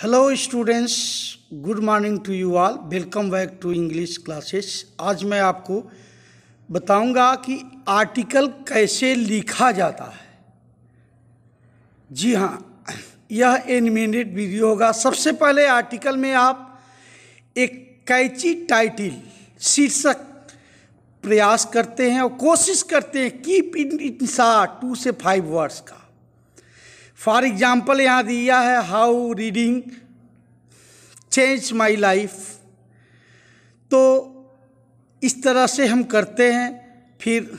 hello students good morning to you all welcome back to English classes आज मैं आपको बताऊंगा कि आर्टिकल कैसे लिखा जाता है जी हाँ यह एन मिनट वीडियो होगा सबसे पहले आर्टिकल में आप एक कैची टाइटिल शीर्षक प्रयास करते हैं और कोशिश करते हैं कीप इन इन टू से फाइव वर्ड्स का फॉर एग्जाम्पल यहाँ दिया है how reading change my life तो इस तरह से हम करते हैं फिर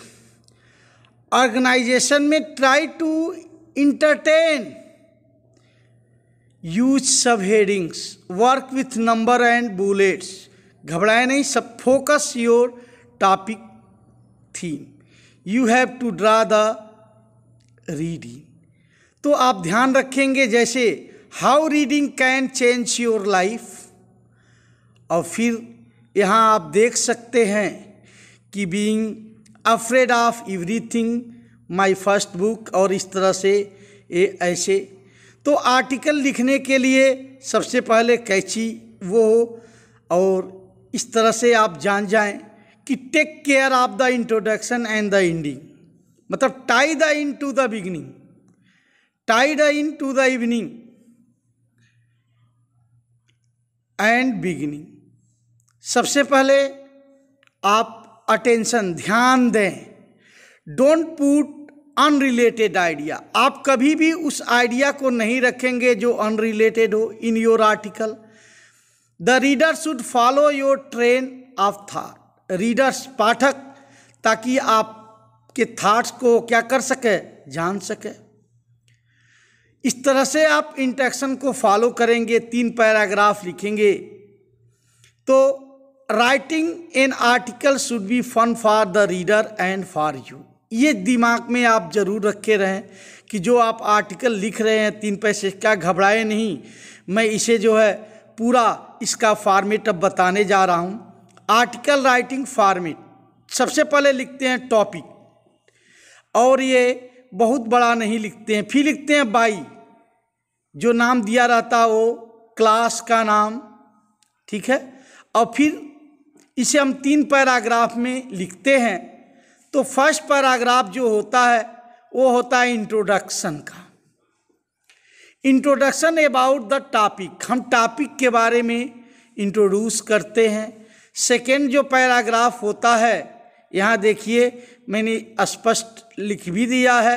ऑर्गेनाइजेशन में try to entertain use subheadings work with number and bullets घबराए नहीं सब focus your topic theme you have to draw the reading तो आप ध्यान रखेंगे जैसे how reading can change your life और फिर यहाँ आप देख सकते हैं कि being afraid of everything my first book और इस तरह से ए ऐसे तो आर्टिकल लिखने के लिए सबसे पहले कैची वो हो और इस तरह से आप जान जाएं कि take care of the introduction and the ending मतलब tie the into the beginning tied into the evening and beginning सबसे पहले आप अटेंशन ध्यान दें डोंट पुट अनरिलेटेड आइडिया आप कभी भी उस आइडिया को नहीं रखेंगे जो अनरिलेटेड हो in your article the reader should follow your train of thought readers पाठक ताकि आपके थाट्स को क्या कर सके जान सके इस तरह से आप इंट्रैक्शन को फॉलो करेंगे तीन पैराग्राफ लिखेंगे तो writing an article should be fun for the reader and for you ये दिमाग में आप जरूर रखे रहें कि जो आप आर्टिकल लिख रहे हैं तीन पैसे क्या घबराए नहीं मैं इसे जो है पूरा इसका फॉर्मेट अब बताने जा रहा हूँ आर्टिकल राइटिंग फॉर्मेट सबसे पहले लिखते हैं टॉपिक और ये बहुत बड़ा नहीं लिखते हैं फिर लिखते हैं बाई जो नाम दिया रहता वो क्लास का नाम ठीक है और फिर इसे हम तीन पैराग्राफ में लिखते हैं तो फर्स्ट पैराग्राफ जो होता है वो होता है इंट्रोडक्शन का इंट्रोडक्शन अबाउट द टॉपिक हम टॉपिक के बारे में इंट्रोड्यूस करते हैं सेकेंड जो पैराग्राफ होता है यहाँ देखिए मैंने स्पष्ट लिख भी दिया है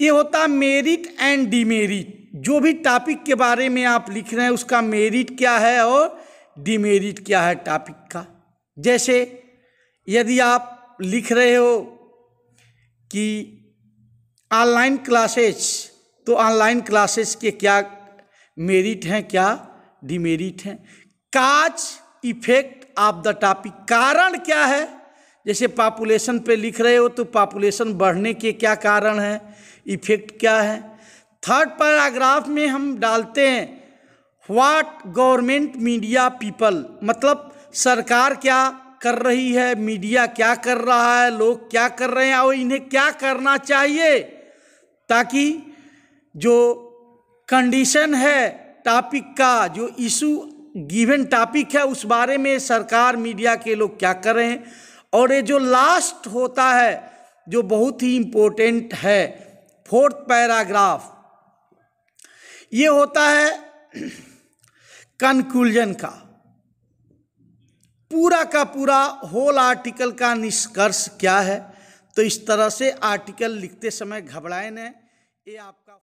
ये होता मेरिट एंड डिमेरिट जो भी टॉपिक के बारे में आप लिख रहे हैं उसका मेरिट क्या है और डिमेरिट क्या है टॉपिक का जैसे यदि आप लिख रहे हो कि ऑनलाइन क्लासेस तो ऑनलाइन क्लासेस के क्या मेरिट हैं क्या डिमेरिट हैं cause effect of the topic कारण क्या है जैसे पॉपुलेशन पे लिख रहे हो तो पॉपुलेशन बढ़ने के क्या कारण हैं इफेक्ट क्या है थर्ड पैराग्राफ में हम डालते हैं व्हाट गवर्नमेंट मीडिया पीपल मतलब सरकार क्या कर रही है मीडिया क्या कर रहा है लोग क्या कर रहे हैं और इन्हें क्या करना चाहिए ताकि जो कंडीशन है टॉपिक का जो इशू गिवन टॉपिक है उस बारे में सरकार मीडिया के लोग क्या कर रहे हैं और ये जो लास्ट होता है जो बहुत ही इम्पोर्टेंट है फोर्थ पैराग्राफ ये होता है कंक्लूजन का पूरा का पूरा होल आर्टिकल का निष्कर्ष क्या है तो इस तरह से आर्टिकल लिखते समय घबराए न ये आपका